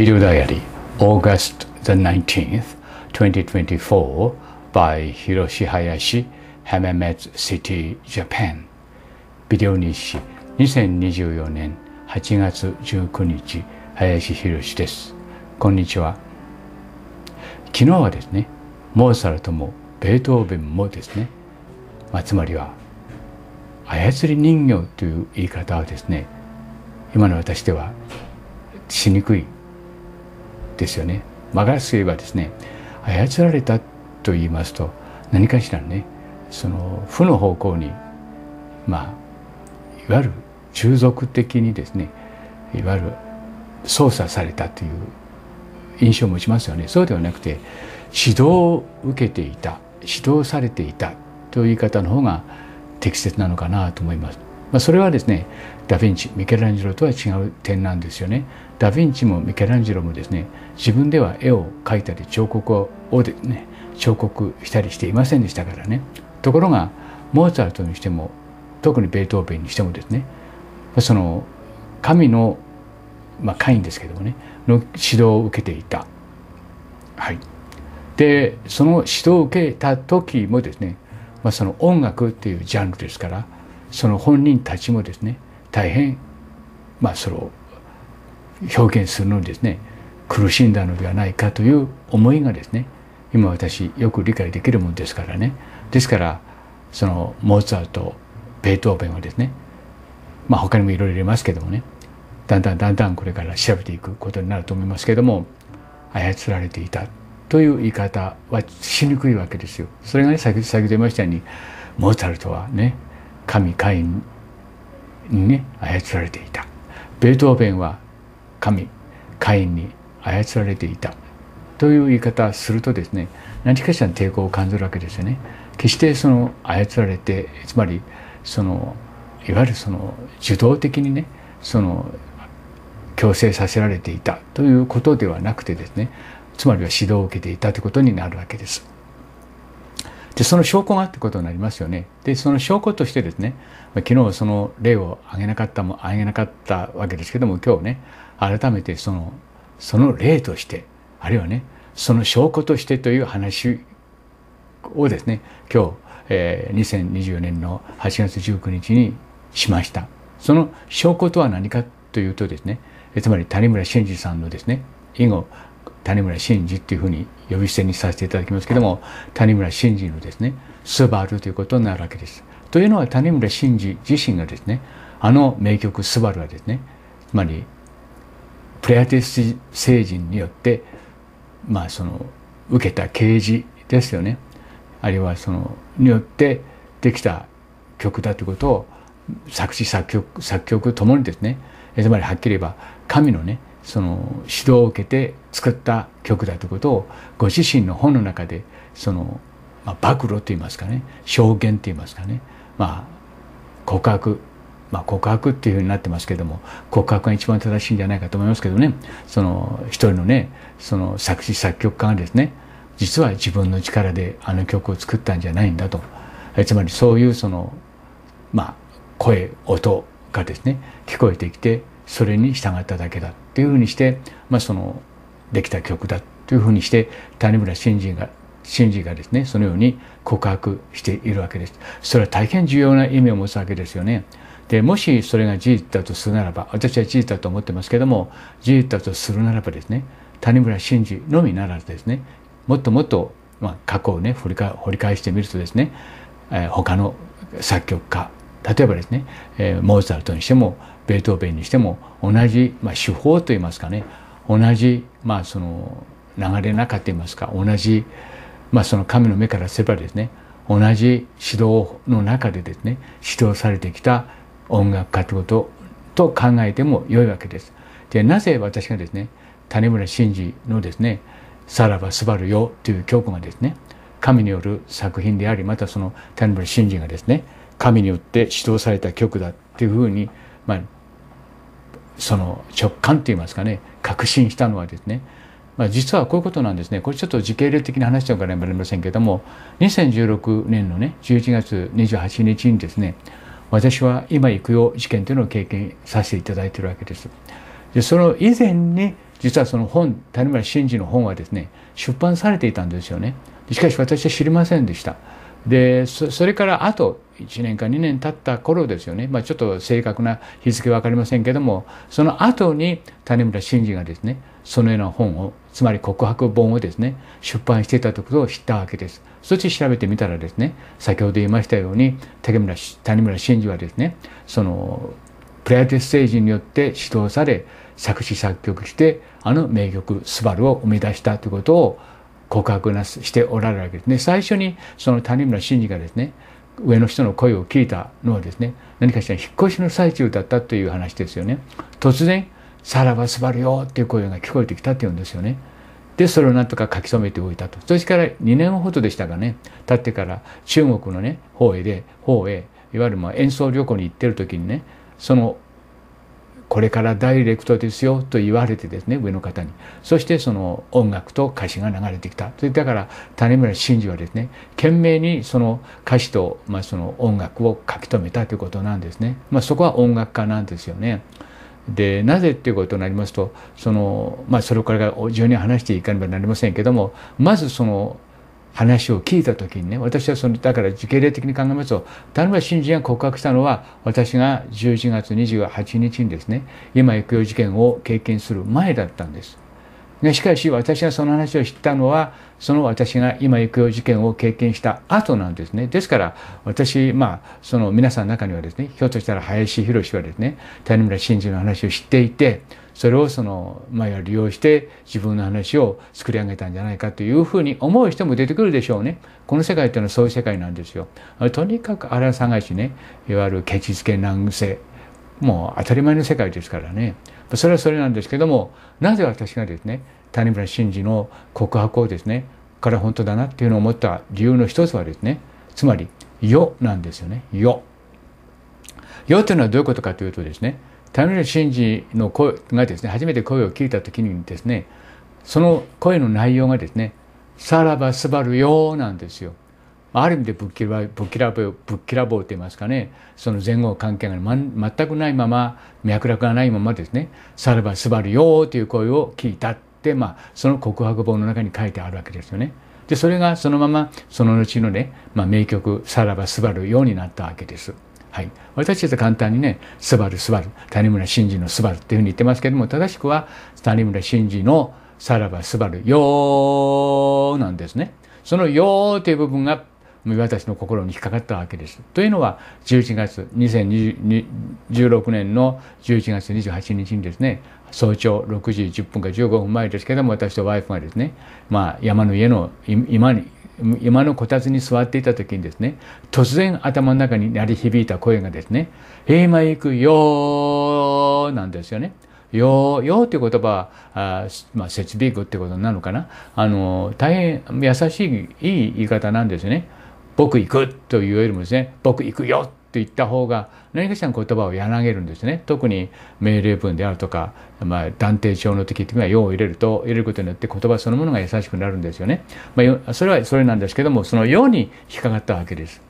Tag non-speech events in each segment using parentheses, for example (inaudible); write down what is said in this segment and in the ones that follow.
Video d i a August the 19th, 2024, by Hiroshi Hayashi, h a m a m e t s u City, Japan. ビデオ日誌2024年8月19日、林博です。こんにちは。昨日はですね、モーサルトもベートーベンもですね、まあ、つまりは操り人形という言い方はですね、今の私ではしにくいですよね魔がすればですね操られたと言いますと何かしらねその負の方向にまあいわゆる従属的にですねいわゆる操作されたという印象を持ちますよねそうではなくて指導を受けていた指導されていたという言い方の方が適切なのかなと思います。まあ、それはですねダ・ヴィンチミケランジェロとは違う点なんですよね。ダ・ヴィンチもミケランジェロもですね自分では絵を描いたり彫刻をで、ね、彫刻したりしていませんでしたからねところがモーツァルトにしても特にベートーベンにしてもですねその神の、まあ、会員ですけどもねの指導を受けていた。はい、でその指導を受けた時もですね、まあ、その音楽っていうジャンルですからその本人たちもですね大変まあその表現するのにですね苦しんだのではないかという思いがですね今私よく理解できるもんですからねですからそのモーツァルトベートーベンはですねまあ他にもいろいろりますけどもねだんだんだんだんこれから調べていくことになると思いますけども操られていたという言い方はしにくいわけですよ。それがね先ほど言いましたようにモーツァルトはね神会にね操られていた。ベートーベンは神カインに操られていたという言い方をするとですね何かしらの抵抗を感じるわけですよね。決してその操られてつまりそのいわゆるその受動的にねその強制させられていたということではなくてですねつまりは指導を受けていたということになるわけです。でその証拠がってことになりますよね。でその証拠としてですね昨日その例を挙げなかったも挙げなかったわけですけども今日ね改めてそのその例としてあるいはねその証拠としてという話をですね今日、えー、2024年の8月19日にしましたその証拠とは何かというとですねつまり谷村新司さんのですね以後谷村新司っていうふうに呼び捨てにさせていただきますけども谷村新司のですねスバルということになるわけです。というのは谷村新司自身がですねあの名曲「スバルはですねつまりプレアティス星人によって、まあ、その受けた啓示ですよねあるいはそのによってできた曲だということを作詞作曲作曲ともにですねつまりはっきり言えば神のねその指導を受けて作った曲だということをご自身の本の中でその、まあ、暴露といいますかね証言といいますかね、まあ、告白まあ、告白っていうふうになってますけども告白が一番正しいんじゃないかと思いますけどねその一人のねその作詞作曲家がですね実は自分の力であの曲を作ったんじゃないんだとつまりそういうその、まあ、声音がですね聞こえてきてそれに従っただけだっていうふうにして、まあ、そのできた曲だというふうにして谷村新司が新司がですねそのように告白しているわけです。それは大変重要な意味を持つわけですよね。でもしそれが事実だとするならば私は事実だと思ってますけども事実だとするならばですね谷村新司のみならずですねもっともっと、まあ、過去をね掘り返してみるとですね、えー、他の作曲家例えばですね、えー、モーツァルトにしてもベートーベンにしても同じ、まあ、手法といいますかね同じ、まあ、その流れ中といいますか同じ、まあ、その神の目からすればですね同じ指導の中でですね指導されてきた音楽家ってことと考えても良いわけです。でなぜ私がですね谷村新司のですね「さらばすばるよ」という教がですね神による作品でありまたその谷村新司がですね神によって指導された曲だっていうふうに、まあ、その直感といいますかね確信したのはですねまあ、実はこういうことなんですねこれちょっと時系列的な話とかねはりませんけども2016年のね11月28日にですね私は今行くよ事件というのを経験させていただいているわけです。でその以前に実はその本谷村新司の本はですね出版されていたんですよね。しかし私は知りませんでした。でそれからあと1年か2年経った頃ですよね、まあ、ちょっと正確な日付は分かりませんけどもその後に谷村新司がですねそのような本をつまり告白本をですね出版していたところを知ったわけですそして調べてみたらですね先ほど言いましたように竹村谷村新司はですねそのプレアテステージによって指導され作詞作曲してあの名曲「スバルを生み出したということを告白なしておられるわけですね最初にその谷村新司がですね上の人の声を聞いたのはですね何かしら引っ越しの最中だったという話ですよね突然さらばすばるよっていう声が聞こえてきたっていうんですよね。でそれをなんとか書き留めておいたとそしてから2年ほどでしたがね経ってから中国のね方へで方へいわゆるまあ演奏旅行に行ってる時にねそのこれからダイレクトですよと言われてですね上の方にそしてその音楽と歌詞が流れてきたそれだから谷村真司はですね懸命にその歌詞と、まあ、その音楽を書き留めたということなんですね、まあ、そこは音楽家なんですよね。でなぜっていうことになりますとその、まあ、それから順に話していかねばなりませんけどもまずその話を聞いた時にね私はそのだから時系列的に考えますと田村新人が告白したのは私が11月28日にですね今行く事件を経験する前だったんです。しかし私がその話を知ったのはその私が今行方事件を経験した後なんですねですから私まあその皆さんの中にはですねひょっとしたら林博はですね谷村新司の話を知っていてそれをその、まあ、利用して自分の話を作り上げたんじゃないかというふうに思う人も出てくるでしょうねこの世界というのはそういう世界なんですよとにかく荒探しねいわゆるケチつけ難癖もう当たり前の世界ですからねそれはそれなんですけどもなぜ私がですね谷村新司の告白をですねから本当だなっていうのを思った理由の一つはですねつまり「よなんですよね「世」。よというのはどういうことかというとですね谷村新司の声がですね初めて声を聞いた時にですねその声の内容がですね「さらばすばるよ」なんですよ。ある意味でぶっきらぼうってと言いますかねその前後関係が、ま、全くないまま脈絡がないままですね「さらばすばるよ」という声を聞いたって、まあ、その告白本の中に書いてあるわけですよね。でそれがそのままその後のね、まあ、名曲「さらばすばるよ」になったわけです。はい、私たちは簡単にね「すばるすばる谷村新司のすばる」っていうふうに言ってますけども正しくは谷村新司の「さらばすばるよ」なんですね。その「よ」という部分が私の心に引っかかったわけです。というのは11月2016年の11月28日にですね早朝6時10分か15分前ですけども私とワイフがですね、まあ、山の家の今に今のこたつに座っていた時にですね突然頭の中に鳴り響いた声がですね「今行くよ」なんですよね。よよっていう言葉は、あまあ、設備具ってことなのかな。あの、大変優しい、いい言い方なんですよね。僕行くというよりもですね僕行くよって言った方が何かしらの言葉をらげるんですね特に命令文であるとか、まあ、断定小の時っていうのは用を入れると入れることによって言葉そのものが優しくなるんですよね、まあ、それはそれなんですけどもそのように引っかかったわけです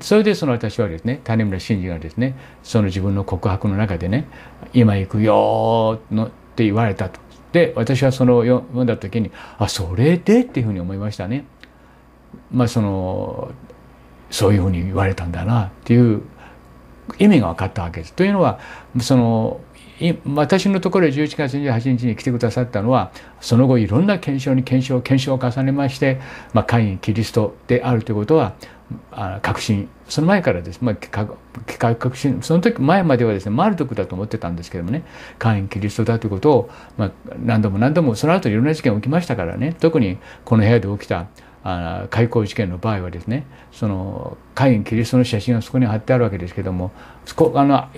それでその私はですね谷村新司がですねその自分の告白の中でね「今行くよ」のって言われたとで私はその読んだ時に「あそれで」っていうふうに思いましたね。まあ、そのそういうふうに言われたんだなっていう意味が分かったわけです。というのはその私のところで11月28日に来てくださったのはその後いろんな検証に検証検証を重ねまして、まあ、会員キリストであるということはあ確信その前からです、まあ、確信その時前まではですねマルドクだと思ってたんですけどもね会員キリストだということを、まあ、何度も何度もその後いろんな事件起きましたからね特にこの部屋で起きたあ開口事件の場合はですねその海軍キリストの写真がそこに貼ってあるわけですけどもあの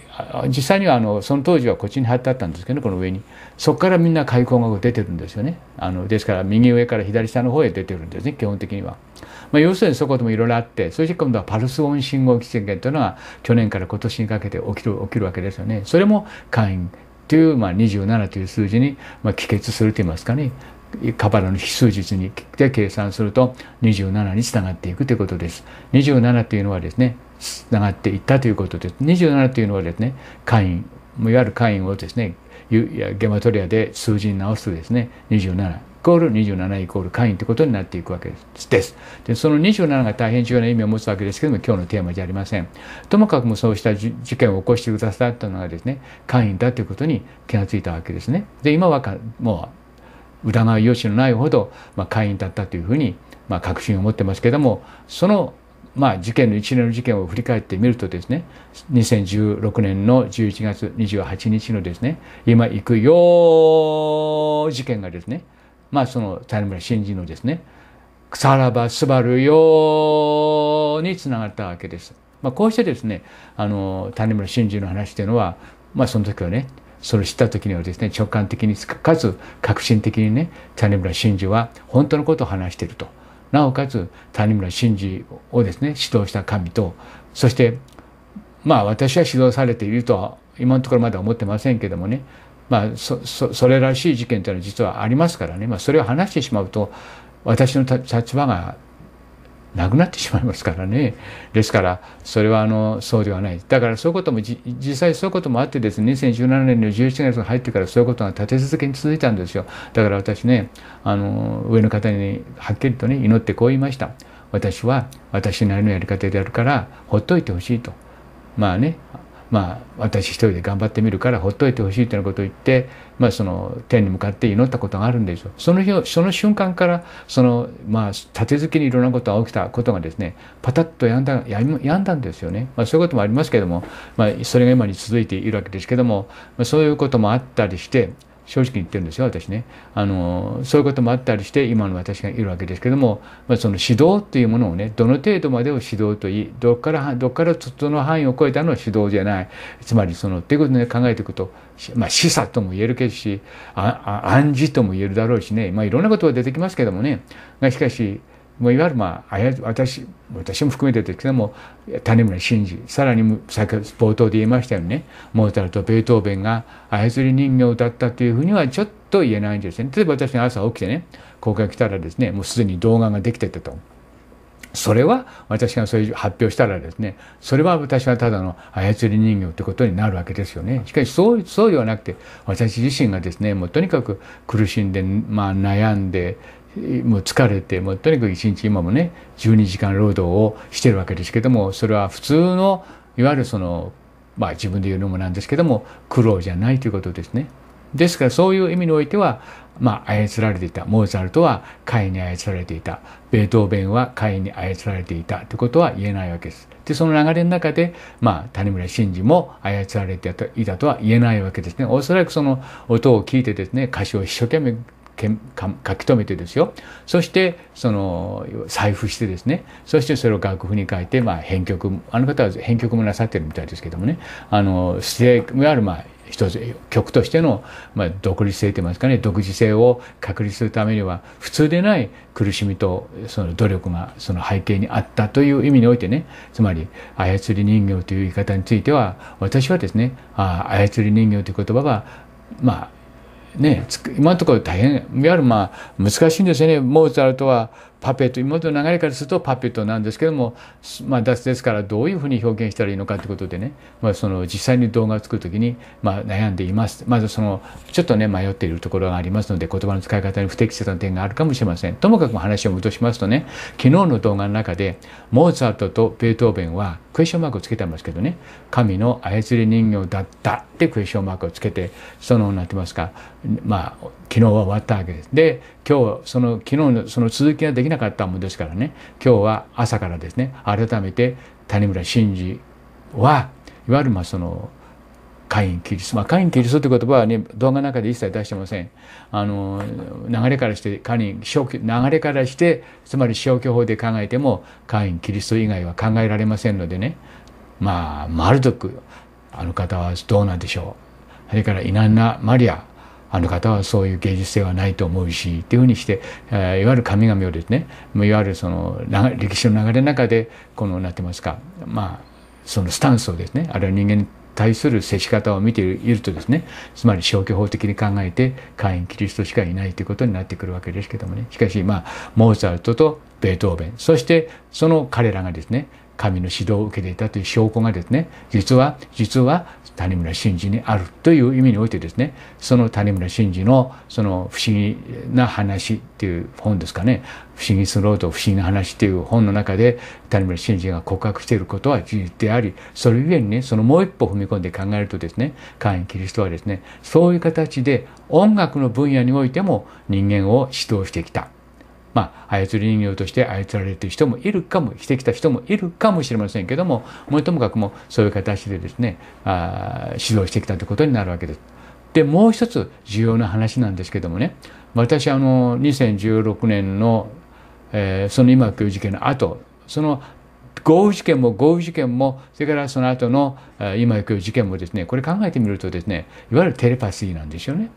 実際にはあのその当時はこっちに貼ってあったんですけど、ね、この上にそこからみんな開口が出てるんですよねあのですから右上から左下の方へ出てるんですね基本的には。まあ、要するにそこともいろいろあってそして今度はパルスオン信号機事件というのが去年から今年にかけて起きる起きるわけですよね。それも会員という、まあ、27という数字に、まあ、帰結するといいますかねカバラの非数日にで計算すると27につながっていくということです。27というのはですねつながっていったということです。27というのはですねカインいわゆるカインをですねゲマトリアで数字に直すとですね27イコール27イコールカインということになっていくわけですでその27が大変重要な意味を持つわけですけども今日のテーマじゃありませんともかくもそうした事件を起こしてくださったのがですねカインだということに気がついたわけですねで今はもう占い用紙のないほど、まあ、会員だったというふうに、まあ、確信を持ってますけれどもその、まあ、事件の一連の事件を振り返ってみるとですね2016年の11月28日のですね今行くよ事件がですねまあその谷村新司のですねさらばすばるよにつながったわけです。まあ、こうしてですねあの谷村新司の話というのは、まあ、その時はねそれを知った時にはですね直感的にかつ革新的にね谷村新司は本当のことを話しているとなおかつ谷村新司をですね指導した神とそしてまあ私は指導されているとは今のところまだ思ってませんけどもねまあそそれらしい事件というのは実はありますからね、まあ、それを話してしまうと私の立場がなくなってしまいますからねですからそれはあのそうではないだからそういうことも実際そういうこともあってですね2017年の11月に入ってからそういうことが立て続けに続いたんですよだから私ねあの上の方にはっきりとね祈ってこう言いました私は私なりのやり方であるからほっといてほしいとまあねまあ、私一人で頑張ってみるからほっといてほしいというようなことを言って、まあ、その天に向かって祈ったことがあるんですよその日その瞬間からその、まあ、立てけにいろんなことが起きたことがですねパタッとやんだややんだんですよね、まあ、そういうこともありますけども、まあ、それが今に続いているわけですけども、まあ、そういうこともあったりして正直に言ってるんですよ私ねあのそういうこともあったりして今の私がいるわけですけども、まあ、その指導というものをねどの程度までを指導といいどっからどっからその範囲を超えたのは指導じゃないつまりそのっていうことで考えていくと、まあ、示唆とも言えるけどし暗示とも言えるだろうしね、まあ、いろんなことが出てきますけどもねしかしもういわゆるまあ私私も含めてですけども谷村新司さらに先冒頭で言いましたようにねモーツァルトベートーベンが操り人形を歌ったというふうにはちょっと言えないんですね例えば私が朝起きてねここへ来たらですねもうすでに動画ができてたと。それは私がそういう発表したらですねそれは私はただの操り人形ってことになるわけですよねしかしそうそうではなくて私自身がですねもうとにかく苦しんで、まあ、悩んでもう疲れてもうとにかく一日今もね12時間労働をしてるわけですけどもそれは普通のいわゆるそのまあ自分で言うのもなんですけども苦労じゃないということですね。ですからそういう意味においては、まあ、操られていたモーツァルトは会に操られていたベートーベンは会に操られていたということは言えないわけです。でその流れの中で、まあ、谷村新司も操られていたとは言えないわけですね。おそらくその音を聞いてですね歌詞を一生懸命けんか書き留めてですよそしてその財布してですねそしてそれを楽譜に書いて、まあ、編曲あの方は編曲もなさってるみたいですけどもねあの姿勢があるまあ一つ曲としての、まあ、独立性といいますかね独自性を確立するためには普通でない苦しみとその努力がその背景にあったという意味においてねつまり操り人形という言い方については私はですねあ操り人形という言葉はまあね、今のところ大変、いわゆるまあ難しいんですよね。モーツァルトはパペット、今の流れからするとパペットなんですけども、まあ、脱ですからどういうふうに表現したらいいのかということでね、まあ、その実際に動画を作る時にまあ悩んでいます。まずそのちょっとね迷っているところがありますので言葉の使い方に不適切な点があるかもしれません。ともかく話を戻しますとね、昨日の動画の中でモーツァルトとベートーベンはクエスチョンマークをつけてますけどね、神の操り人形だったってクエスチョンマークをつけてそのなってますかまあ昨日は終わったわけですで今日その昨日のその続きができなかったもんですからね今日は朝からですね改めて谷村新司はいわゆるまあその会員キリスト、まあ、会員キリストという言葉はね動画の中で一切出してませんあの流れからして会員流れからしてつまり消去法で考えても会員キリスト以外は考えられませんのでねまあマルドックあの方はどうなんでしょうそれからイナンナ・マリアあの方はそういう芸術性はないと思うしっていうふうにして、えー、いわゆる神々をですねいわゆるその歴史の流れの中でこのなってますかまあそのスタンスをですねあるいは人間に対する接し方を見ているとですねつまり消去法的に考えて会員キリストしかいないということになってくるわけですけどもねしかしまあモーツァルトとベートーベンそしてその彼らがですね神の指導を受けていたという証拠がですね実は実は谷村新司にあるという意味においてですねその谷村新司のその不思議な話っていう本ですかね「不思議スロード不思議な話」っていう本の中で谷村新司が告白していることは事実でありそれゆえにねそのもう一歩踏み込んで考えるとですね会員キリストはですねそういう形で音楽の分野においても人間を指導してきたまあ、操り人形として操られている人もいるかもしてきた人もいるかもしれませんけどももうともかくもそういう形でですねあ指導してきたということになるわけです。でもう一つ重要な話なんですけどもね私あの2016年の、えー、その今行く事件の後その豪雨事件も豪雨事件もそれからその後の今行く事件もですねこれ考えてみるとですねいわゆるテレパシーなんですよね。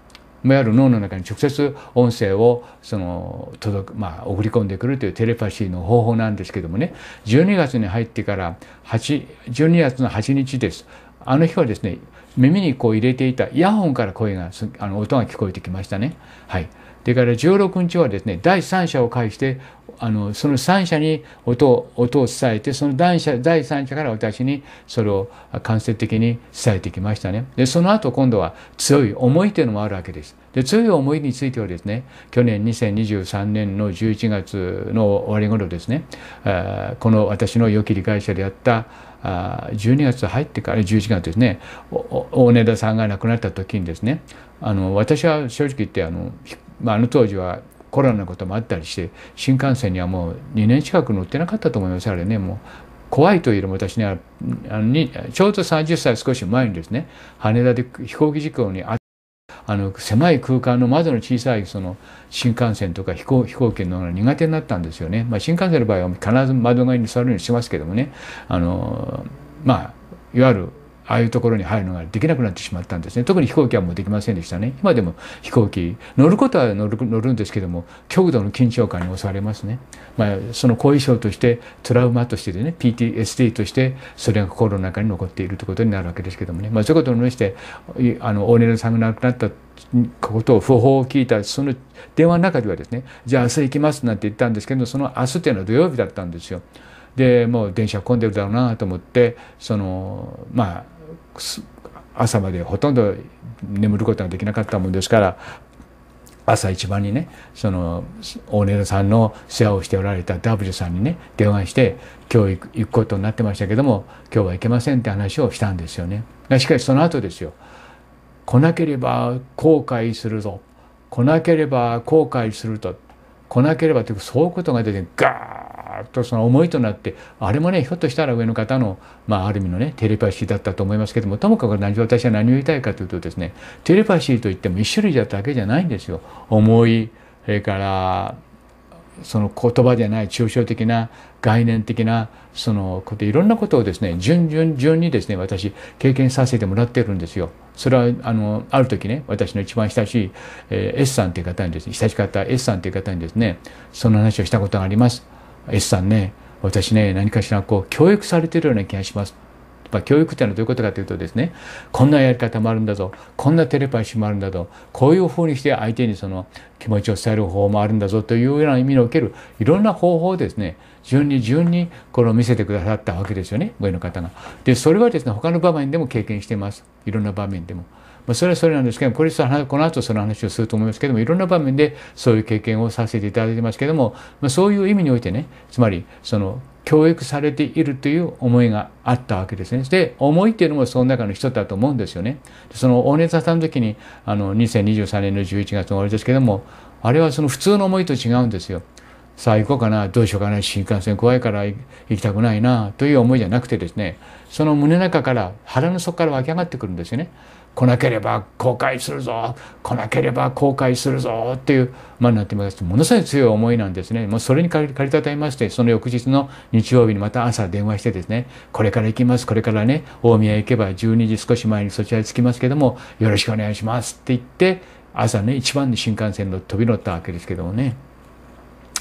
いわゆる脳の中に直接音声をその届く、まあ、送り込んでくるというテレパシーの方法なんですけどもね12月に入ってから12月の8日ですあの日はですね耳にこう入れていたイヤホンから声があの音が聞こえてきましたね。はいでから16日はですね第三者を介してあのその三者に音を音を伝えてその第三者第三者から私にそれを間接的に伝えてきましたねでその後今度は強い思いというのもあるわけですで強い思いについてはですね去年2023年の11月の終わり頃ですねこの私の良き理解者であった12月入ってから11月ですね大根田さんが亡くなった時にですねあの私は正直言ってあのまあ、あの当時はコロナのこともあったりして新幹線にはもう2年近く乗ってなかったと思いますあれねもう怖いというよりも私ねあのにちょうど30歳少し前にですね羽田で飛行機事故にああの狭い空間の窓の小さいその新幹線とか飛行飛行機のが苦手になったんですよね、まあ、新幹線の場合は必ず窓側に座るようにしますけどもねあのまあいわゆるああいうところに入るのができなくなってしまったんですね特に飛行機はもうできませんでしたね今でも飛行機乗ることは乗る乗るんですけども極度の緊張感に襲われますね、まあ、その後遺症としてトラウマとしてでね PTSD としてそれが心の中に残っているということになるわけですけどもね、まあ、そういうことをましてあの大根のさんが亡くなったことを訃報を聞いたその電話の中ではですねじゃあ明日行きますなんて言ったんですけどその明日っていうのは土曜日だったんですよ。でもう電車混んでるだろうなと思ってそのまあ朝までほとんど眠ることができなかったもんですから朝一番にねその大根田さんの世話をしておられた W さんにね電話して「今日行くことになってましたけども今日は行けません」って話をしたんですよね。しかしその後ですよ来なければ後悔するぞ来なければ後悔すると来なければというそういうことが出てガーッとその思いとなってあれもねひょっとしたら上の方の、まあ、ある意味のねテレパシーだったと思いますけどもともかく何私は何を言いたいかというとですねテレパシーといっても一種類だっただけじゃないんですよ。思いそれからその言葉じゃない抽象的な概念的なそのこといろんなことをですね順々順にですね私経験させてもらってるんですよ。それはあのある時ね私の一番親しい、え S さんという方にですね親しかった S さんという方にですねその話をしたことがあります。S さんね私ね何かしらこう教育されてるような気がします。まあ、教育っていうのはどういうことかというとですねこんなやり方もあるんだぞこんなテレパシーもあるんだぞこういうふうにして相手にその気持ちを伝える方法もあるんだぞというような意味におけるいろんな方法をですね順に順にこの見せてくださったわけですよね上の方が。でそれはですね他の場面でも経験してますいろんな場面でも。まあ、それはそれなんですけどもこれこの後その話をすると思いますけどもいろんな場面でそういう経験をさせていただいてますけども、まあ、そういう意味においてねつまりその教育されているという思いがあったわけですね。で、思いっていうのもその中の一つだと思うんですよね。その大根座さんの時に、あの、2023年の11月の終わりですけども、あれはその普通の思いと違うんですよ。さあ行こうかな、どうしようかな、新幹線怖いから行きたくないな、という思いじゃなくてですね、その胸の中から、腹の底から湧き上がってくるんですよね。来なければ後悔するぞ来なければ後悔するぞっていう、まあ、なってますものすごい強い思いなんですねもうそれに駆り立てましてその翌日の日曜日にまた朝電話してですねこれから行きますこれからね大宮行けば12時少し前にそちらに着きますけどもよろしくお願いしますって言って朝ね一番に新幹線の飛び乗ったわけですけどもね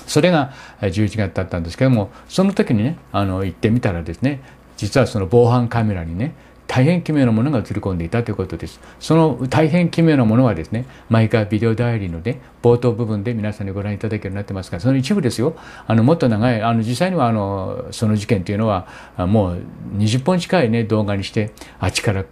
それが11月だったんですけどもその時にねあの行ってみたらですね実はその防犯カメラにね大変奇妙なものが映り込んでいたということです。その大変奇妙なものはですね、毎回ビデオダイリーのね、冒頭部分で皆さんにご覧いただけるようになってますが、その一部ですよ。あの、もっと長い、あの、実際にはあの、その事件というのは、もう20本近いね、動画にして、あっちから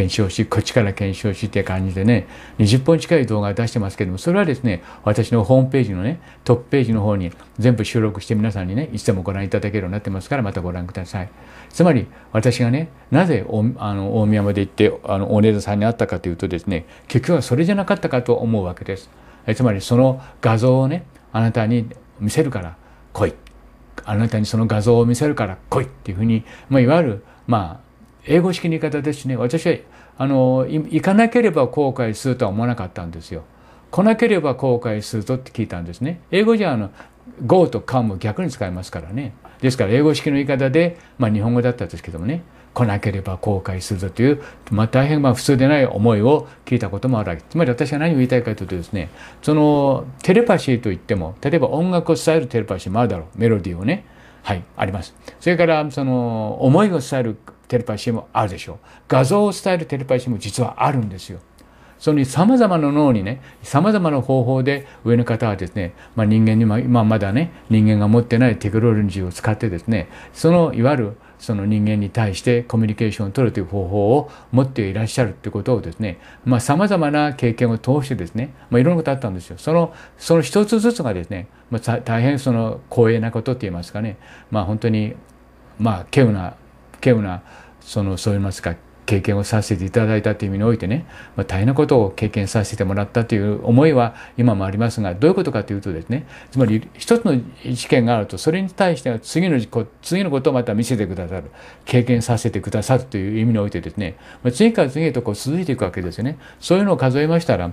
検証し、こっちから検証しって感じでね、20本近い動画出してますけども、それはですね、私のホームページのね、トップページの方に全部収録して皆さんにね、いつでもご覧いただけるようになってますから、またご覧ください。つまり、私がね、なぜあの大宮まで行って、あの、お姉さんに会ったかというとですね、結局はそれじゃなかったかと思うわけです。えつまり、その画像をね、あなたに見せるから来い。あなたにその画像を見せるから来いっていうふうに、まあ、いわゆる、まあ、英語式の言い方ですしね私はあの行かなければ後悔するとは思わなかったんですよ。来なければ後悔するとって聞いたんですね。英語じゃあの go と come 逆に使いますからね。ですから英語式の言い方で、まあ、日本語だったんですけどもね来なければ後悔するぞという、まあ、大変まあ普通でない思いを聞いたこともあるわけつまり私は何を言いたいかというとですねそのテレパシーといっても例えば音楽を伝えるテレパシーもあるだろうメロディーをねはいありますそれからその思いを伝えるテレパシーもあるでしょう画像を伝えるテレパシーも実はあるんですよそのさまざまな脳にねさまざまな方法で上の方はですね、まあ、人間にも今まだね人間が持ってないテクノロジーを使ってですねそのいわゆるその人間に対してコミュニケーションを取るという方法を持っていらっしゃるということをですねさまざ、あ、まな経験を通してですね、まあ、いろんなことあったんですよそのその一つずつがですね、まあ、大変その光栄なことって言いますかね、まあ、本当にまあ稀有な危険なそのそういいますか経験をさせていただいたという意味においてね、まあ、大変なことを経験させてもらったという思いは今もありますがどういうことかというとですねつまり一つの事件があるとそれに対して次の次のことをまた見せてくださる経験させてくださるという意味においてですね、まあ、次から次へとこう続いていくわけですよねそういうのを数えましたら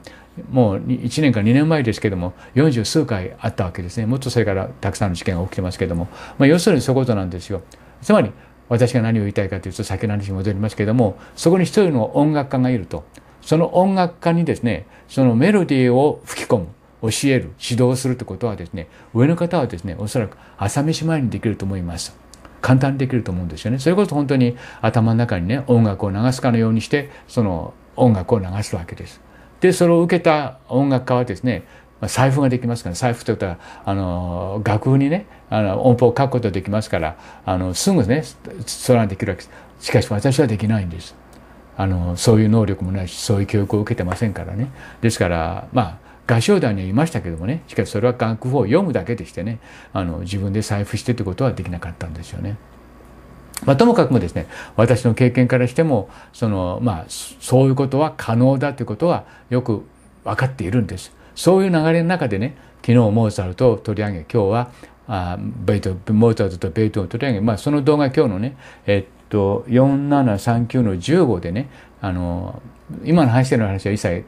もう1年か2年前ですけども40数回あったわけですねもっとそれからたくさんの事件が起きてますけども、まあ、要するにそういうことなんですよ。つまり私が何を言いたいかというと先の話に戻りますけれどもそこに一人の音楽家がいるとその音楽家にですねそのメロディーを吹き込む教える指導するってことはですね上の方はですねおそらく朝飯前にできると思います。簡単にできると思うんですよね。それこそ本当に頭の中にね音楽を流すかのようにしてその音楽を流すわけです。でそれを受けた音楽家はですね財布ができますから、財布というとあの楽譜にねあの音符を書くことできますからあのすぐねそらできるわけですしかし私はできないんですあのそういう能力もないしそういう教育を受けてませんからねですからまあ合唱団にはいましたけどもねしかしそれは楽譜を読むだけでしてねあの自分で財布してということはできなかったんですよね。まあ、ともかくもですね私の経験からしてもその、まあ、そういうことは可能だということはよく分かっているんです。そういう流れの中でね昨日モーツァルトを取り上げ今日はあベトモーツァルトとベートを取り上げ、まあ、その動画今日のね、えっと4739の15でねあの今の話での話は一切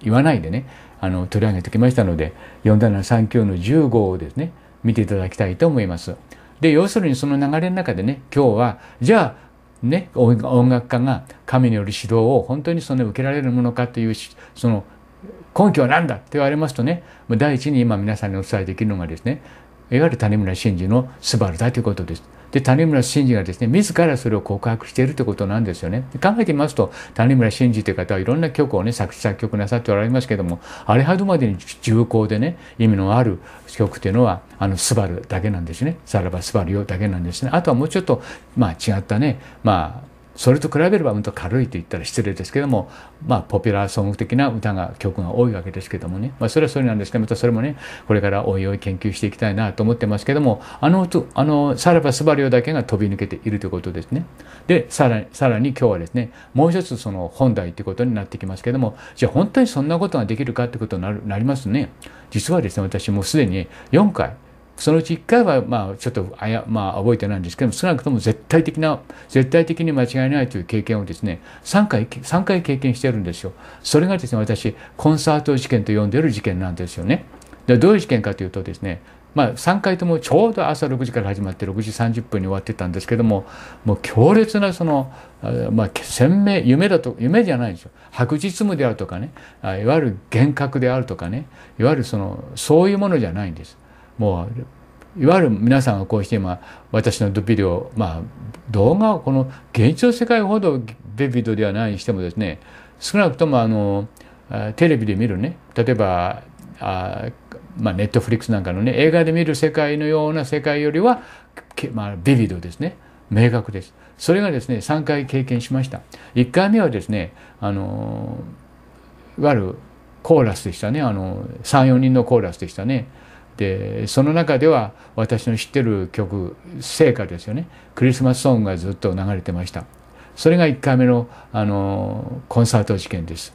言わないでねあの取り上げてきましたので4739の15をですね見ていただきたいと思います。で要するにその流れの中でね今日はじゃあね音楽家が神による指導を本当にその受けられるものかというその根拠は何だって言われますとね第一に今皆さんにお伝えできるのがですねいわゆる谷村新司の「スバルだということです。で谷村新司がですね自らそれを告白しているということなんですよね。考えてみますと谷村新司という方はいろんな曲をね作詞作曲なさっておられますけどもあれほどまでに重厚でね意味のある曲というのは「あのスバルだけなんですね「さらばスバルよ」だけなんですね。あとはもうちょっとまあ違ったねまあ、それと比べれば本と軽いと言ったら失礼ですけども、まあ、ポピュラーソング的な歌が曲が多いわけですけどもね、まあ、それはそれなんですけどまたそれもねこれからおいおい研究していきたいなと思ってますけどもあのあのさらばスバリオだけが飛び抜けているということですね。でさらさらに今日はですねもう一つその本題ということになってきますけどもじゃあ本当にそんなことができるかということになるなりますね。実はですね私もうすでに4回そのうち1回は、まあ、ちょっとあや、まあ、覚えてないんですけども、少なくとも絶対的な、絶対的に間違いないという経験をですね、3回、三回経験してるんですよ。それがですね、私、コンサート事件と呼んでいる事件なんですよね。で、どういう事件かというとですね、まあ、3回ともちょうど朝6時から始まって6時30分に終わってたんですけどももう強烈なその、まあ、鮮明夢だと夢じゃないんですよ白日夢であるとかねいわゆる幻覚であるとかねいわゆるそのそういうものじゃないんですもういわゆる皆さんがこうして今私のビデオまあ動画をこの現の世界ほどビビドではないにしてもですね少なくともあのテレビで見るね例えばあまあ、ネットフリックスなんかのね映画で見る世界のような世界よりは、まあ、ビビドですね明確ですそれがですね3回経験しました1回目はですねあのいわゆるコーラスでしたねあの34人のコーラスでしたねでその中では私の知ってる曲聖歌ですよねクリスマスソングがずっと流れてましたそれが1回目のあのコンサート事件です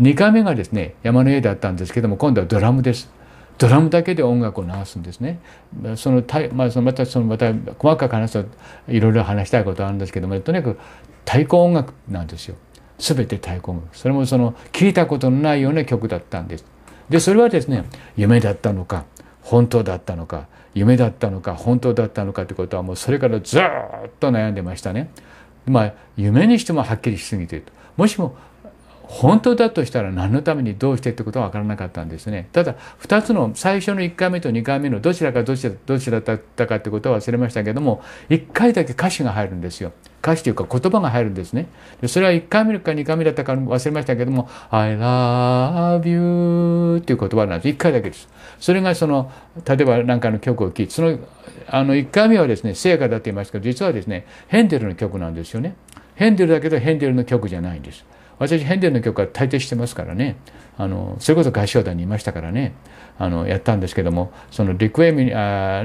2回目がですね山の家だったんですけども今度はドラムですドラムだけで音楽を流すんですね。そのまあ、そのまたそのまた細かく話すといろいろ話したいことあるんですけどもとにかく太鼓音楽なんですよ。全て太鼓音楽。それもその聞いたことのないような曲だったんです。でそれはですね夢だったのか本当だったのか夢だったのか本当だったのかってことはもうそれからずっと悩んでましたね。まあ夢にしてもはっきりしすぎているもしも本当だとしたら何のためにどうしてってことは分からなかったんですねただ二つの最初の一回目と二回目のどちらかどちらどちらだったかってことは忘れましたけども一回だけ歌詞が入るんですよ歌詞というか言葉が入るんですねでそれは一回目か二回目だったか忘れましたけども「I love you」っていう言葉なんです一回だけですそれがその例えば何かの曲を聴いてそのあの一回目はですね聖歌だって言いましたけど実はですねヘンデルの曲なんですよねヘンデルだけどヘンデルの曲じゃないんです私ヘンデルの曲は大抵してますからねあのそれこそ合唱団にいましたからねあのやったんですけどもそのリクエム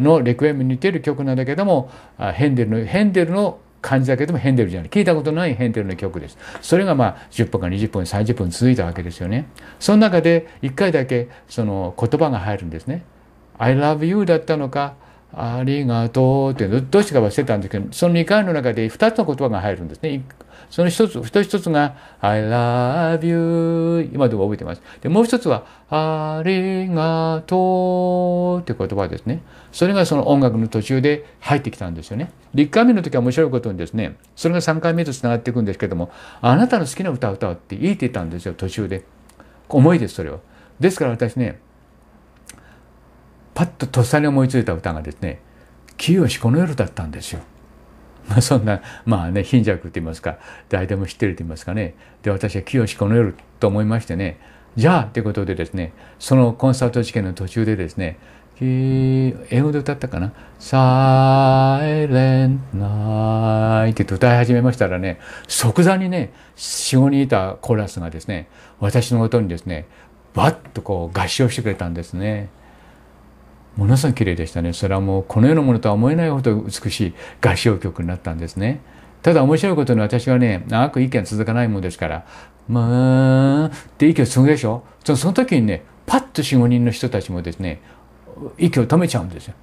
のリクエムに似てる曲なんだけどもヘンデルのヘンデルの感じだけどもヘンデルじゃない聞いたことないヘンデルの曲ですそれがまあ10分か20分30分続いたわけですよねその中で1回だけその言葉が入るんですね「I love you」だったのか「ありがとう」ってどっちか忘れたんですけどその2回の中で2つの言葉が入るんですねその一つ、一つ一つが、I love you 今でも覚えてます。で、もう一つは、ありがとうって言葉ですね。それがその音楽の途中で入ってきたんですよね。で、1回目の時は面白いことにですね、それが3回目と繋がっていくんですけども、あなたの好きな歌を歌うって言ってたんですよ、途中で。重いです、それは。ですから私ね、パッととっさに思いついた歌がですね、清しこの夜だったんですよ。まあ、そんなまあね貧弱と言いますか誰でも知ってると言いますかねで私は清しこの夜と思いましてねじゃあということでですねそのコンサート試験の途中でですね英語で歌ったかな「サイレンナイト」って歌い始めましたらね即座にね45人いたコーラスがですね私の音とにですねバッとこう合唱してくれたんですね。ものすごく綺麗でしたねそれはもうこの世のものとは思えないほど美しい合唱曲になったんですねただ面白いことに私はね長く意見続かないもんですから「まあ」って息を継ぐでしょその時にねパッと45人の人たちもですね息を止めちゃうんですよ。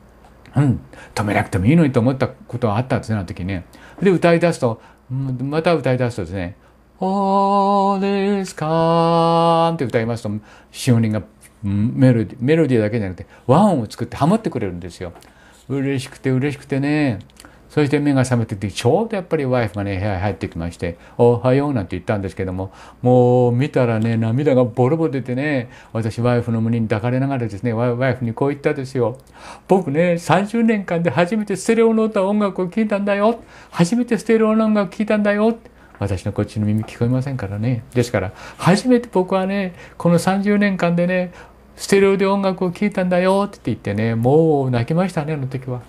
うん、止めなくてもいいのにと思ったことがあったんですねあの時ね。で歌い出すとまた歌い出すとですね「All is calm」って歌いますと45人がメロディメロディーだけじゃなくて和音を作ってハマってくれるんですよ。嬉しくて嬉しくてねそして目が覚めててちょうどやっぱりワイフがね部屋に入ってきまして「おはよう」なんて言ったんですけどももう見たらね涙がボロボロ出てね私ワイフの胸に抱かれながらですねワイフにこう言ったですよ「僕ね30年間で初めてステレオの音楽を聴いたんだよ初めてステレオの音楽を聴いたんだよ」私のこっちの耳聞こえませんからね。ですから、初めて僕はね、この30年間でね、ステレオで音楽を聴いたんだよって言ってね、もう泣きましたね、あの時は。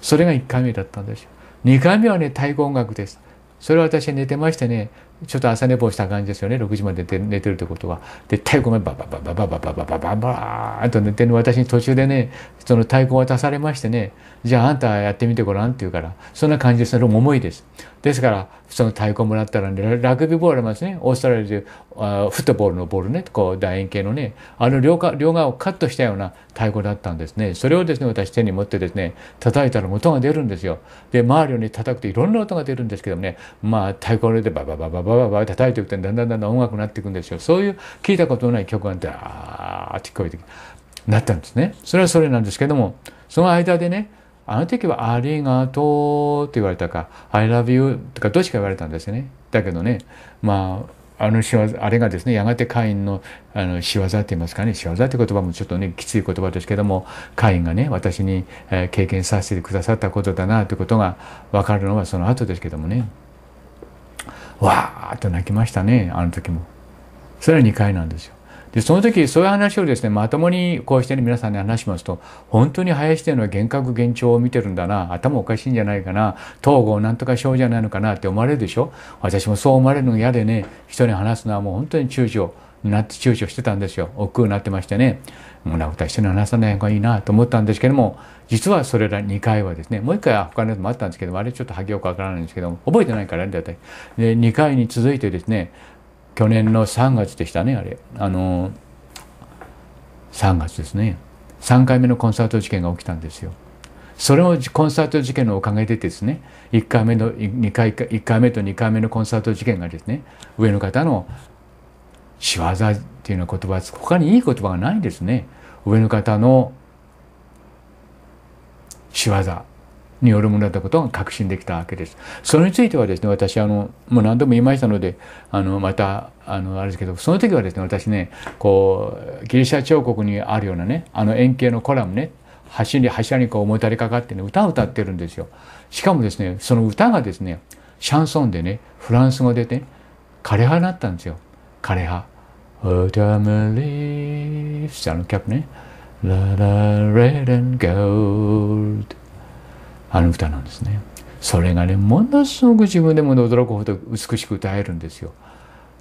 それが1回目だったんですよ。2回目はね、太鼓音楽です。それは私寝てましてね、ちょっと朝寝坊した感じですよね、6時まで寝て寝てるってことは。で、太鼓がバババババババババババーンと寝てる私に途中でね、その太鼓を渡されましてね、じゃああんたやってみてごらんって言うから、そんな感じです。そ重いです。ですからその太鼓もらったら、ね、ラグビーボールありますねオーストラリアであフットボールのボールねこう楕円形のねあの両側両側をカットしたような太鼓だったんですねそれをですね私手に持ってですね叩いたら音が出るんですよで周りをね叩くといろんな音が出るんですけどもねまあ太鼓でバババババババ叩いていくとだんだんだんだん音楽になっていくんですよそういう聞いたことのない曲がダーッと聞こえてなったんですねそれはそれなんですけどもその間でねあの時はありがとうって言われたか、I love you とかどっちか言われたんですよね。だけどね、まあ、あの仕業、あれがですね、やがてカインのあの仕業って言いますかね、仕業って言葉もちょっとね、きつい言葉ですけども、カインがね、私に経験させてくださったことだなということが分かるのはその後ですけどもね、わーっと泣きましたね、あの時も。それは2回なんですよ。でその時そういう話をですねまともにこうして、ね、皆さんに話しますと本当に林家の幻覚幻聴を見てるんだな頭おかしいんじゃないかな統合なんとか症じゃないのかなって思われるでしょ私もそう思われるの嫌でね人に話すのはもう本当に躊躇になって躊躇してたんですよ億劫になってましてねもうなことは人に話さない方がいいなと思ったんですけども実はそれら2回はですねもう1回は他のやつもあったんですけどあれちょっとはぎようかわからないんですけども覚えてないからね、だってで2回に続いてですね去年の3月でしたねあれあの3月ですね3回目のコンサート事件が起きたんですよそれもコンサート事件のおかげでですね1回目の二回一回目と2回目のコンサート事件がですね上の方の仕業っていうような言葉他にいい言葉がないんですね上の方の仕業によるものだったことが確信できたわけです。それについてはですね、私あのもう何度も言いましたので、あのまたあのあれですけど、その時はですね、私ね、こうギリシャ彫刻にあるようなね、あの円形のコラムね、走り、柱にこうもたれかかってね、歌を歌ってるんですよ。しかもですね、その歌がですね、シャンソンでね、フランス語でね、枯葉になったんですよ。枯葉。オータムリーフスあのキャップね。ララレレンゴールド。あの歌なんですね。それがねものすごく自分でも驚くほど美しく歌えるんですよ。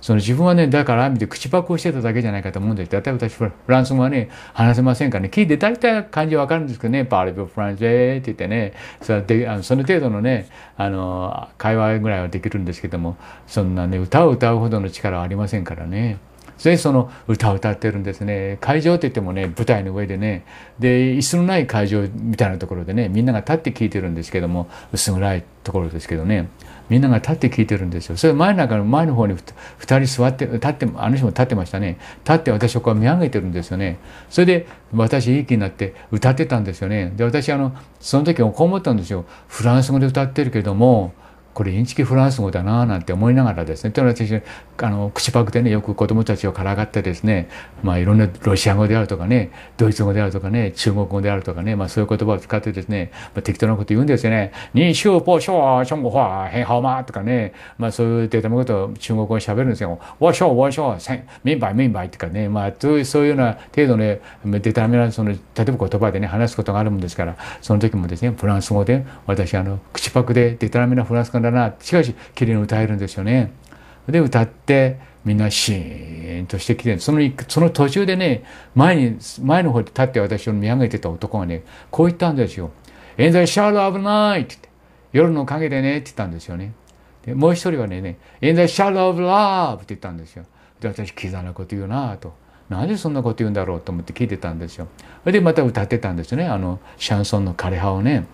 その自分はねだから見て口パクをしてただけじゃないかと思うんです例えば私フランス語はね話せませんからね聞いて大体感じは分かるんですけどね「パーリブ・フランセ」って言ってねそれであのその程度のねあの会話ぐらいはできるんですけどもそんなね歌を歌うほどの力はありませんからね。でその歌を歌ってるんですね会場って言ってもね舞台の上でねで椅子のない会場みたいなところでねみんなが立って聴いてるんですけども薄暗いところですけどねみんなが立って聞いてるんですよ。それ前なんかの前の方に2人座って立ってあの人も立ってましたね立って私をこう見上げてるんですよね。それで私いい気になって歌ってたんですよね。で私あのその時こう思ったんですよ。フランス語で歌ってるけどもこれインチキフランス語だななんて思いながらですねというのは私あの口パクでねよく子供たちをからかってですね、まあ、いろんなロシア語であるとかねドイツ語であるとかね中国語であるとかね、まあ、そういう言葉を使ってですね、まあ、適当なこと言うんですよね「にしゅうぽしょうしょんごはへんはま」とかね、まあ、そういうデータのことを中国語ゃ喋るんですよ「わしょうわしょうみん明いとかね、まあ、そういうような程度で、ね、デタラメなその例えば言葉でね話すことがあるもんですからその時もですねフランス語で私あの口パクでデタらメなフランス語だなしかしキリに歌えるんですよね。で歌ってみんなシーンとしてきてそのその途中でね前に前の方で立って私を見上げてた男がねこう言ったんですよ「ザイシャール危ない!」って言って「夜の陰でね」って言ったんですよね。でもう一人はね「ザイシャールオブラブ!」って言ったんですよ。で私刻なこと言うなと。なんでそんなこと言うんだろうと思って聞いてたんですよ。でまた歌ってたんですよねあのシャンソンの枯葉をね。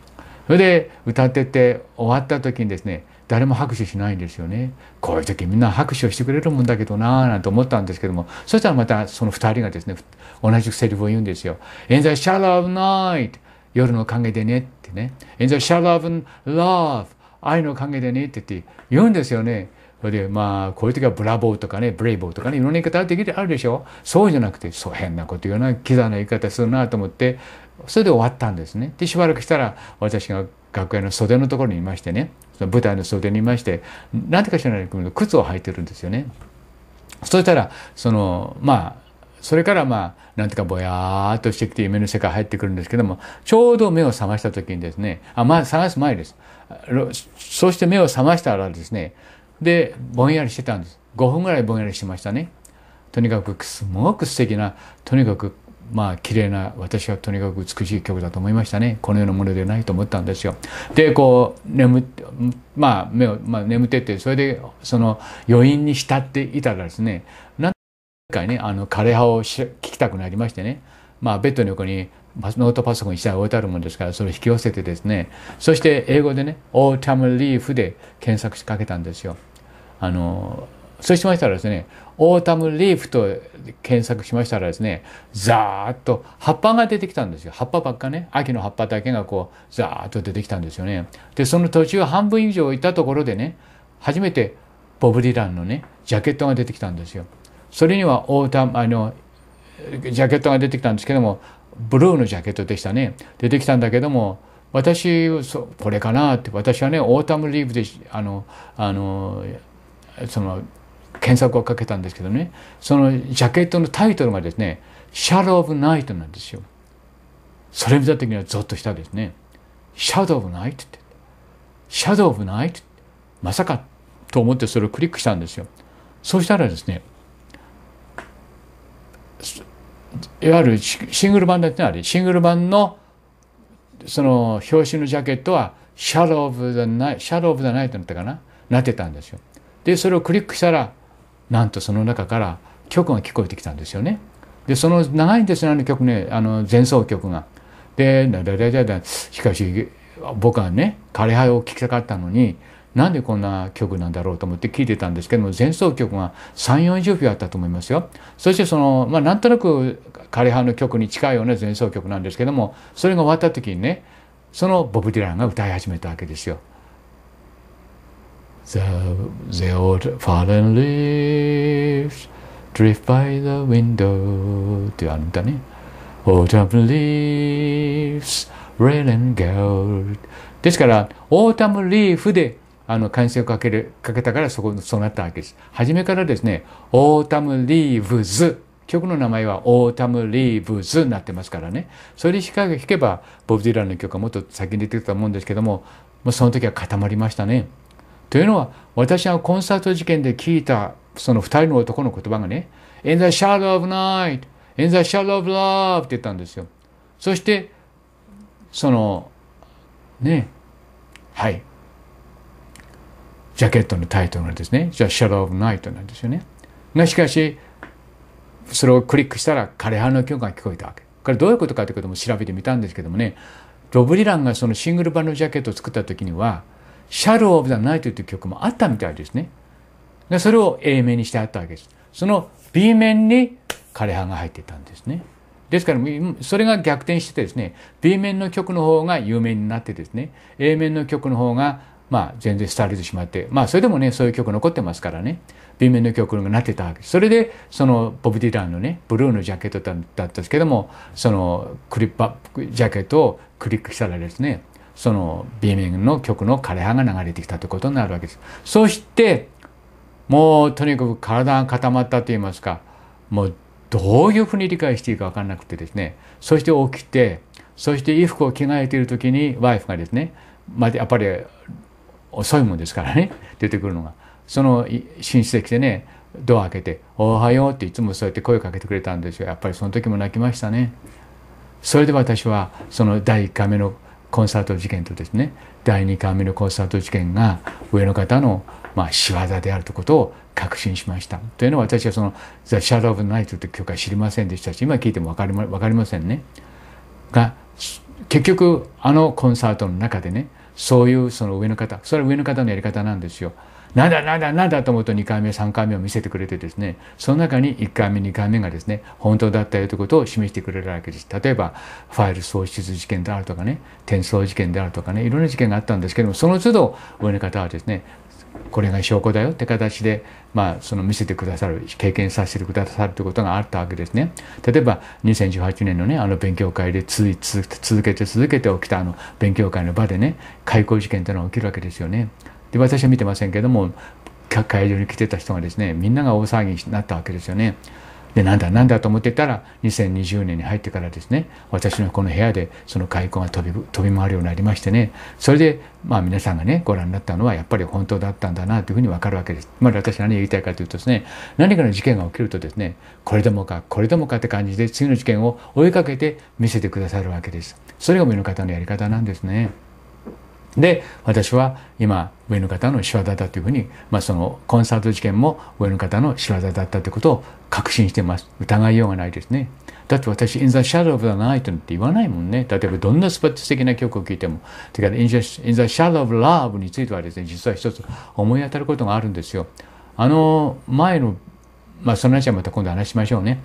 それで歌ってて終わった時にですね誰も拍手しないんですよねこういう時みんな拍手をしてくれるもんだけどなぁなんて思ったんですけどもそしたらまたその2人がですね同じセリフを言うんですよ「In the shadow of night」夜の影でねってね「In the shadow of love」愛の影でねって言うんですよね。それでまあこういう時はブラボーとかねブレイボーとかねいろんな言い方できるあるでしょそうじゃなくてそう変なこと言うなキザな言い方するなと思ってそれで終わったんですね。でしばらくしたら私が楽屋の袖のところにいましてねその舞台の袖にいまして何てか知らないけど靴を履いてるんですよね。そしたらそのまあそれからまあなんてかぼやーっとしてきて夢の世界入ってくるんですけどもちょうど目を覚ました時にですねあまあ探す前です。そして目を覚ましたらですねでぼんやりしてたんです。5分ぐらいぼんやりしましたね。とにかくすごく素敵なとにかくまあ綺麗な私はとにかく美しい曲だと思いましたねこのようなものでないと思ったんですよ。でこう眠ってまあ目を、まあ、眠っててそれでその余韻に浸っていたらですね何回ねあの枯葉を聞きたくなりましてねまあベッドの横にノートパソコン1台置いてあるもんですからそれを引き寄せてですねそして英語でね「オータムリーフ」で検索しかけたんですよ。あのそうしましたらですね、オータムリーフと検索しましたらですね、ザーッと葉っぱが出てきたんですよ。葉っぱばっかね、秋の葉っぱだけがこう、ザーッと出てきたんですよね。で、その途中半分以上いたところでね、初めてボブ・ディランのね、ジャケットが出てきたんですよ。それにはオータム、あの、ジャケットが出てきたんですけども、ブルーのジャケットでしたね。出てきたんだけども、私、これかなって、私はね、オータムリーフで、あの、あの、その検索をかけたんですけどねそのジャケットのタイトルがですね「シャドウ・オブ・ナイト」なんですよ。それ見た時にはゾッとしたですね。シャドウ・オブ・ナイトって。シャドウ・オブ・ナイトまさかと思ってそれをクリックしたんですよ。そうしたらですねいわゆるシングル版だってあれシングル版のその表紙のジャケットは「シャドウ・オブ・ザ・ナイト」「シャドウ・オブ・ザ・ナイト」だったかななってたんですよ。でそれをクリックしたらなんとその中から曲が聞こえてきたんですよね。でその長いんですよあの曲ねあの前奏曲が。でだだだだだしかし僕はね枯葉を聴きたかったのになんでこんな曲なんだろうと思って聴いてたんですけども前奏曲が3 4 0秒あったと思いますよ。そしてその、まあ、なんとなく枯葉の曲に近いような前奏曲なんですけどもそれが終わった時にねそのボブ・ディランが歌い始めたわけですよ。The, the old fallen leaves drift by the window っていうあの歌ね。Autumn leaves, red and gold ですから、Autumn leaf であの関心をかけるかけたからそこそうなったわけです。初めからですね、Autumn leaves 曲の名前はオータム・リーブズになってますからね。それで弾けば、ボブ・ディランの曲はもっと先に出てくると思うんですけども、もうその時は固まりましたね。というのは私がコンサート事件で聞いたその2人の男の言葉がね「In the shadow of night」「In the shadow of love」って言ったんですよ。そしてそのねはいジャケットのタイトルがですねじゃあ「Shadow of Night」なんですよね。がしかしそれをクリックしたら枯葉の曲が聞こえたわけ。これどういうことかということも調べてみたんですけどもねロブ・リランがそのシングル版のジャケットを作った時には「シャルオブ・ザ・ナイトという曲もあったみたいですね。でそれを A 面にしてあったわけです。その B 面に枯葉が入ってたんですね。ですから、それが逆転してですね、B 面の曲の方が有名になってですね、A 面の曲の方がまあ全然廃れてしまって、まあそれでもね、そういう曲残ってますからね、B 面の曲になってたわけです。それで、そのボブ・ディランのね、ブルーのジャケットだったんですけども、そのクリップ、ジャケットをクリックしたらですね、その B 面の曲の枯葉が流れてきたということになるわけです。そしてもうとにかく体が固まったといいますかもうどういうふうに理解していいか分かんなくてですねそして起きてそして衣服を着替えている時にワイフがですね、まあ、やっぱり遅いもんですからね (laughs) 出てくるのがその寝室で来てねドア開けて「おはよう」っていつもそうやって声をかけてくれたんですよやっぱりその時も泣きましたね。それで私はその第1回目のコンサート事件とですね第2回目のコンサート事件が上の方のまあ仕業であるということを確信しました。というのは私はその「The Shadow of Night」という曲は知りませんでしたし今聞いても分かり分かりませんね。が結局あのコンサートの中でねそういうその上の方それは上の方のやり方なんですよ。なんだなんだなんだと思うと2回目3回目を見せてくれてですねその中に1回目2回目がですね本当だったよということを示してくれるわけです例えばファイル喪失事件であるとかね転送事件であるとかねいろんな事件があったんですけどもその都度上の方はですねこれが証拠だよって形で、まあ、その見せてくださる経験させてくださるということがあったわけですね例えば2018年のねあの勉強会でつい続けて続けて起きたあの勉強会の場でね解雇事件というのが起きるわけですよねで私は見てませんけども会場に来てた人がですねみんなが大騒ぎになったわけですよね。でなんだなんだと思ってたら2020年に入ってからですね私のこの部屋でその開口が飛び飛び回るようになりましてねそれでまあ皆さんがねご覧になったのはやっぱり本当だったんだなというふうに分かるわけです。まあ私何言いたいかというとですね何かの事件が起きるとですねこれでもかこれでもかって感じで次の事件を追いかけて見せてくださるわけです。それが目の方のやり方なんですね。で私は今上の方の仕業だというふうに、まあ、そのコンサート事件も上の方の仕業だったということを確信しています疑いようがないですねだって私「In the shadow of the night」って言わないもんね例えばどんなスパッツ的な曲を聴いてもてか In the shadow of love」についてはですね実は一つ思い当たることがあるんですよあの前のまあその話はまた今度話しましょうね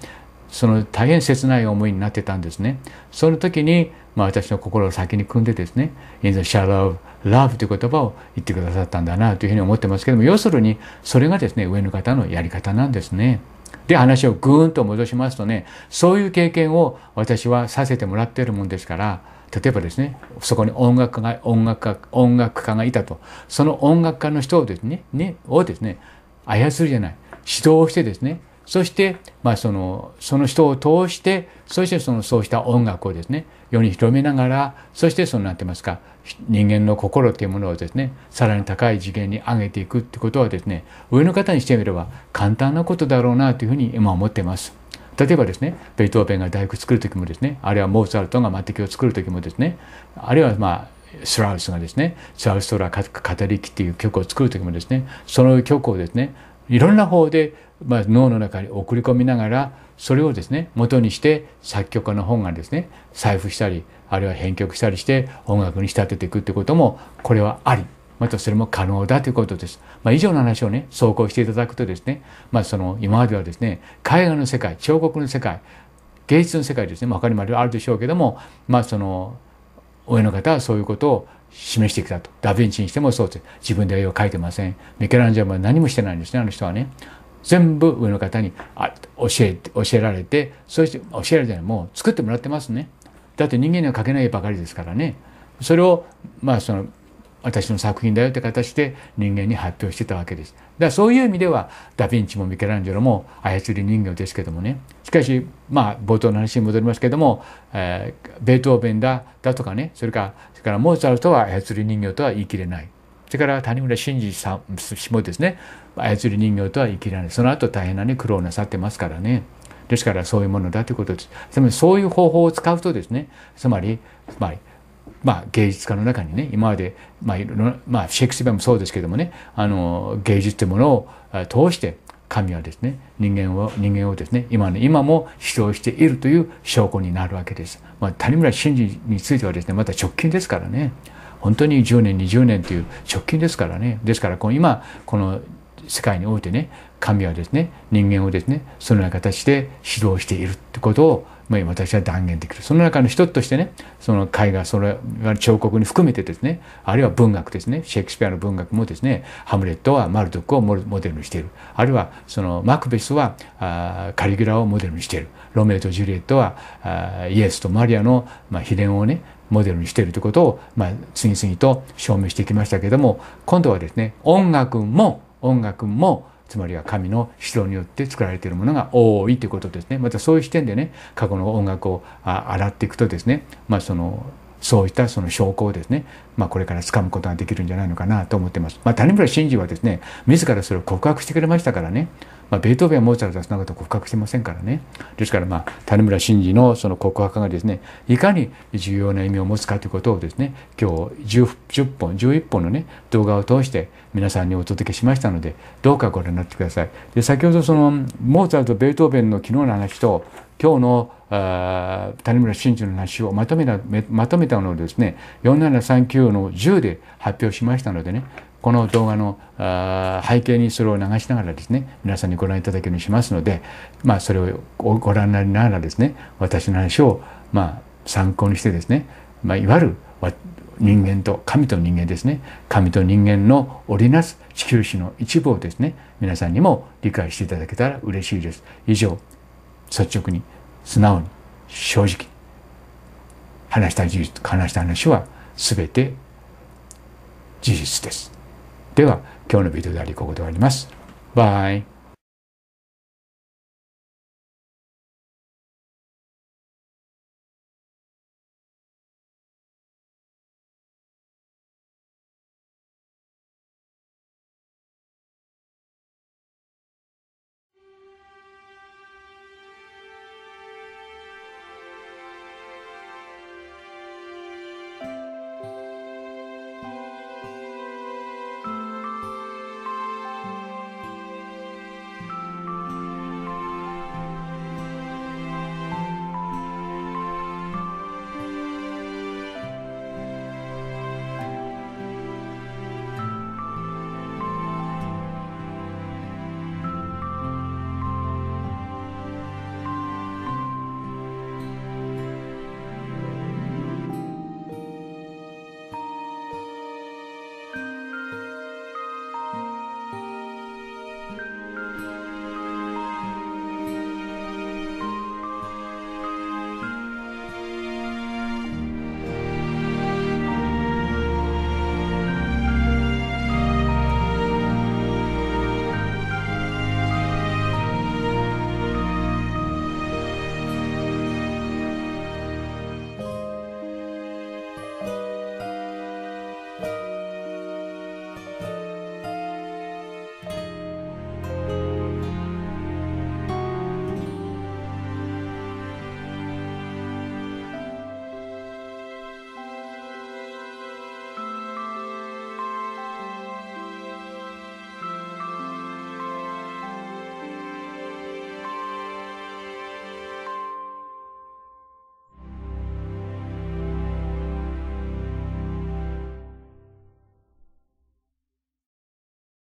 その大変切ない思いになってたんですね。その時に、まあ、私の心を先に組んでですね「In the s h a o w o f love」という言葉を言ってくださったんだなというふうに思ってますけども要するにそれがですね上の方のやり方なんですね。で話をぐーんと戻しますとねそういう経験を私はさせてもらっているもんですから例えばですねそこに音楽家が音楽家音楽家がいたとその音楽家の人をですねねをですね操るじゃない指導してですねそして、まあ、そのその人を通してそしてそのそうした音楽をですね世に広めながらそしてそのなんて言いますか人間の心というものをですねさらに高い次元に上げていくってことはですね上の方にしてみれば簡単なことだろうなというふうに今思っています。例えばですねベートーベンが大工作る時もですねあるいはモーツァルトが末キを作る時もですねあるいはまあスラウスがですね「スラウストラ語りき」っていう曲を作る時もですねその曲をですねいろんな方でまあ、脳の中に送り込みながらそれをですね元にして作曲家の本がですね財布したりあるいは編曲したりして音楽に仕立てていくってこともこれはありまたそれも可能だということです。まあ、以上の話をねこ行していただくとですね、まあ、その今まではですね絵画の世界彫刻の世界芸術の世界ですね、まあ、他にもあるでしょうけども、まあ、その親の方はそういうことを示してきたとダ・ヴィンチにしてもそうです自分で絵を描いてませんミケランジェロは何もしてないんですねあの人はね全部上の方に教えて教えられてそして教えられてもう作ってもらってますねだって人間には描けないばかりですからねそれをまあその私の作品だよって形で人間に発表してたわけです。だそういう意味ではダ・ヴィンチもミケランジェロも操り人形ですけどもねしかしまあ冒頭の話に戻りますけども、えー、ベートーベンだだとかねそれからそれからモーツァルトは操り人形とは言い切れないそれから谷村新司さんもですね操り人形とは生きららないその後大変な、ね、苦労なさってますからねですからそういうものだということですつまりそういう方法を使うとですねつまりつまりまあ、芸術家の中にね今まで、まあ、いろまあ、シェイクスピアもそうですけどもねあの芸術というものを通して神はですね人間を人間をですね今の今も指導しているという証拠になるわけです。まあ、谷村新司についてはですねまた直近ですからね。本当に10年20年という直近ですからねですから今この世界においてね神はですね人間をですねそのような形で指導しているってことを、まあ、私は断言できるその中の一つとしてねその絵画それは彫刻に含めてですねあるいは文学ですねシェイクスピアの文学もですねハムレットはマルドックをモデルにしているあるいはそのマクベスはあカリギュラをモデルにしているロメイとジュリエットはあイエスとマリアの、まあ、秘伝をねモデルにしているということを、まあ、次々と証明してきましたけれども今度はですね音楽も音楽もつまりは神の指導によって作られているものが多いということですねまたそういう視点でね過去の音楽をあ洗っていくとですね、まあ、そのそういったその証拠をですね、まあ、これから掴むことができるんじゃないのかなと思ってます。まあ、谷村新司はですね、自らそれを告白してくれましたからね、まあ、ベートーベンモーツァルトはそんなこと告白してませんからね。ですから、まあ、谷村新司のその告白がですね、いかに重要な意味を持つかということをですね、今日 10, 10本、11本のね、動画を通して皆さんにお届けしましたので、どうかご覧になってください。で、先ほどその、モーツァルト、ベートーベンの昨日の話と、今日の谷村新司の話をまとめたまとめたのをですね4739の10で発表しましたのでねこの動画の背景にそれを流しながらですね皆さんにご覧いただけるようにしますので、まあ、それをご覧になりながらですね私の話をまあ参考にしてですね、まあ、いわゆる人間と神と人間ですね神と人間の織りなす地球史の一部をですね皆さんにも理解していただけたら嬉しいです。以上率直に素直に正直に話した事実話した話は全て事実ですでは今日のビデオでありここで終わりますバイ